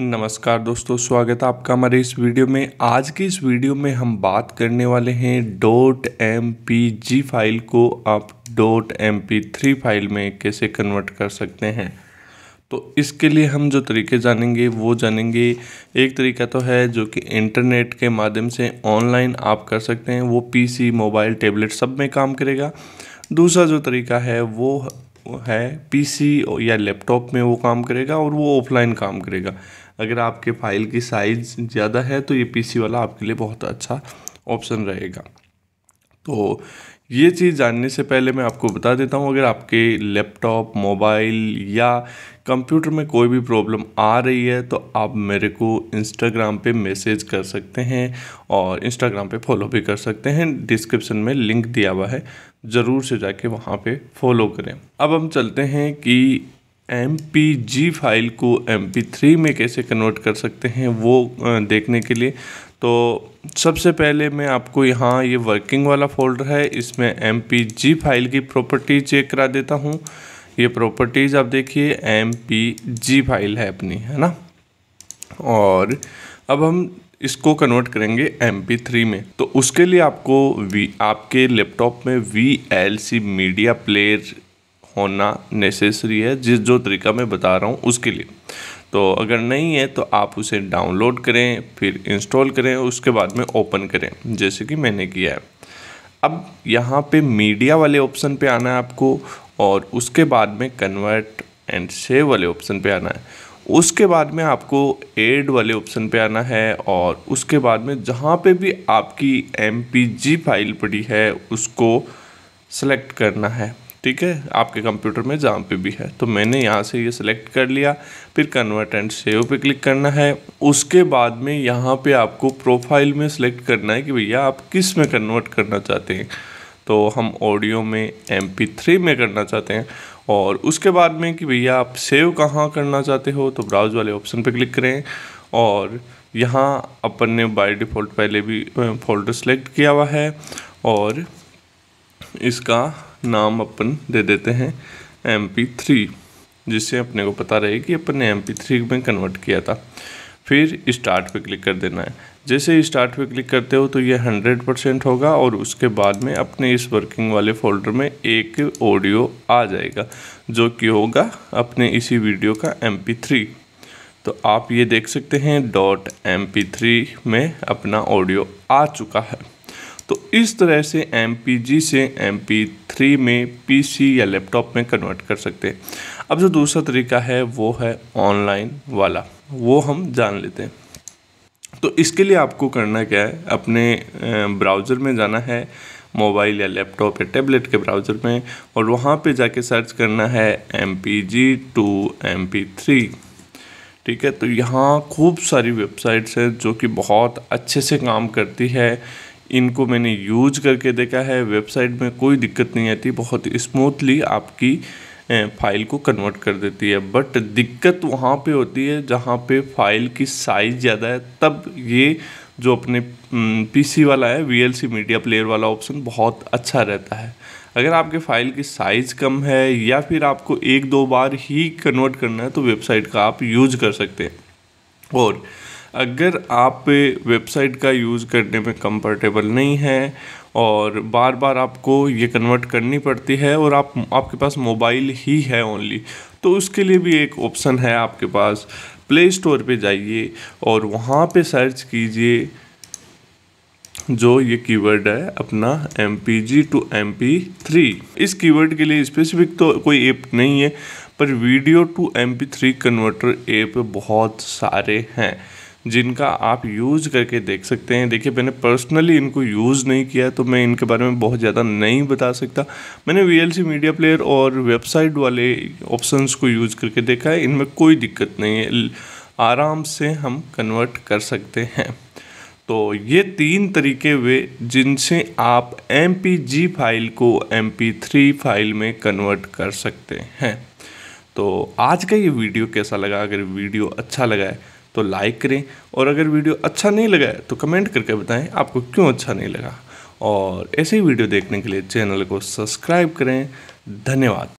नमस्कार दोस्तों स्वागत है आपका हमारे इस वीडियो में आज के इस वीडियो में हम बात करने वाले हैं डॉट एम फाइल को आप डॉट एम थ्री फाइल में कैसे कन्वर्ट कर सकते हैं तो इसके लिए हम जो तरीके जानेंगे वो जानेंगे एक तरीका तो है जो कि इंटरनेट के माध्यम से ऑनलाइन आप कर सकते हैं वो पीसी मोबाइल टेबलेट सब में काम करेगा दूसरा जो तरीका है वो है पीसी या लैपटॉप में वो काम करेगा और वो ऑफलाइन काम करेगा अगर आपके फाइल की साइज़ ज़्यादा है तो ये पीसी वाला आपके लिए बहुत अच्छा ऑप्शन रहेगा तो ये चीज़ जानने से पहले मैं आपको बता देता हूँ अगर आपके लैपटॉप मोबाइल या कंप्यूटर में कोई भी प्रॉब्लम आ रही है तो आप मेरे को इंस्टाग्राम पे मैसेज कर सकते हैं और इंस्टाग्राम पे फॉलो भी कर सकते हैं डिस्क्रिप्शन में लिंक दिया हुआ है ज़रूर से जाके वहाँ पे फॉलो करें अब हम चलते हैं कि एम फाइल को एम थ्री में कैसे कन्वर्ट कर सकते हैं वो देखने के लिए तो सबसे पहले मैं आपको यहाँ ये वर्किंग वाला फोल्डर है इसमें एम फाइल की प्रॉपर्टी चेक करा देता हूँ ये प्रॉपर्टीज़ आप देखिए एम फाइल है अपनी है ना और अब हम इसको कन्वर्ट करेंगे एम थ्री में तो उसके लिए आपको वी आपके लैपटॉप में V L C media player होना नेसेसरी है जिस जो तरीका मैं बता रहा हूँ उसके लिए तो अगर नहीं है तो आप उसे डाउनलोड करें फिर इंस्टॉल करें उसके बाद में ओपन करें जैसे कि मैंने किया है अब यहाँ पे मीडिया वाले ऑप्शन पे आना है आपको और उसके बाद में कन्वर्ट एंड सेव वाले ऑप्शन पे आना है उसके बाद में आपको एड वाले ऑप्शन पे आना है और उसके बाद में जहाँ पे भी आपकी एम फाइल पड़ी है उसको सेलेक्ट करना है ठीक है आपके कंप्यूटर में जहाँ पे भी है तो मैंने यहाँ से ये सिलेक्ट कर लिया फिर कन्वर्ट एंड सेव पे क्लिक करना है उसके बाद में यहाँ पे आपको प्रोफाइल में सिलेक्ट करना है कि भैया आप किस में कन्वर्ट करना चाहते हैं तो हम ऑडियो में एम थ्री में करना चाहते हैं और उसके बाद में कि भैया आप सेव कहाँ करना चाहते हो तो ब्राउज वाले ऑप्शन पर क्लिक करें और यहाँ अपन ने बाय डिफ़ॉल्ट पहले भी फोल्डर सेलेक्ट किया हुआ है और इसका नाम अपन दे देते हैं एम पी थ्री जिससे अपने को पता रहे कि अपन ने एम पी थ्री में कन्वर्ट किया था फिर स्टार्ट पे क्लिक कर देना है जैसे स्टार्ट पे क्लिक करते हो तो ये हंड्रेड परसेंट होगा और उसके बाद में अपने इस वर्किंग वाले फोल्डर में एक ऑडियो आ जाएगा जो कि होगा अपने इसी वीडियो का एम पी थ्री तो आप ये देख सकते हैं डॉट एम पी थ्री में अपना ऑडियो आ चुका है इस तरह से एम से एम थ्री में पी या लैपटॉप में कन्वर्ट कर सकते हैं अब जो दूसरा तरीका है वो है ऑनलाइन वाला वो हम जान लेते हैं तो इसके लिए आपको करना क्या है अपने ब्राउज़र में जाना है मोबाइल या लैपटॉप या टैबलेट के ब्राउज़र में और वहाँ पे जाके सर्च करना है M P G to M P three ठीक है तो यहाँ खूब सारी वेबसाइट्स हैं जो कि बहुत अच्छे से काम करती है इनको मैंने यूज करके देखा है वेबसाइट में कोई दिक्कत नहीं आती बहुत स्मूथली आपकी फाइल को कन्वर्ट कर देती है बट दिक्कत वहाँ पे होती है जहाँ पे फाइल की साइज़ ज़्यादा है तब ये जो अपने पीसी वाला है वीएलसी मीडिया प्लेयर वाला ऑप्शन बहुत अच्छा रहता है अगर आपके फाइल की साइज़ कम है या फिर आपको एक दो बार ही कन्वर्ट करना है तो वेबसाइट का आप यूज कर सकते हैं और अगर आप वेबसाइट का यूज़ करने में कंफर्टेबल नहीं है और बार बार आपको ये कन्वर्ट करनी पड़ती है और आप आपके पास मोबाइल ही है ओनली तो उसके लिए भी एक ऑप्शन है आपके पास प्ले स्टोर पे जाइए और वहाँ पे सर्च कीजिए जो ये कीवर्ड है अपना M P G to M P three इस कीवर्ड के लिए स्पेसिफिक तो कोई ऐप नहीं है पर video to M P three converter app बहुत सारे हैं जिनका आप यूज़ करके देख सकते हैं देखिए मैंने पर्सनली इनको यूज़ नहीं किया तो मैं इनके बारे में बहुत ज़्यादा नहीं बता सकता मैंने वी मीडिया प्लेयर और वेबसाइट वाले ऑप्शंस को यूज़ करके देखा है इनमें कोई दिक्कत नहीं है आराम से हम कन्वर्ट कर सकते हैं तो ये तीन तरीके वे जिनसे आप एम फाइल को एम फाइल में कन्वर्ट कर सकते हैं तो आज का ये वीडियो कैसा लगा अगर वीडियो अच्छा लगा है तो लाइक करें और अगर वीडियो अच्छा नहीं लगा है तो कमेंट करके बताएं आपको क्यों अच्छा नहीं लगा और ऐसे ही वीडियो देखने के लिए चैनल को सब्सक्राइब करें धन्यवाद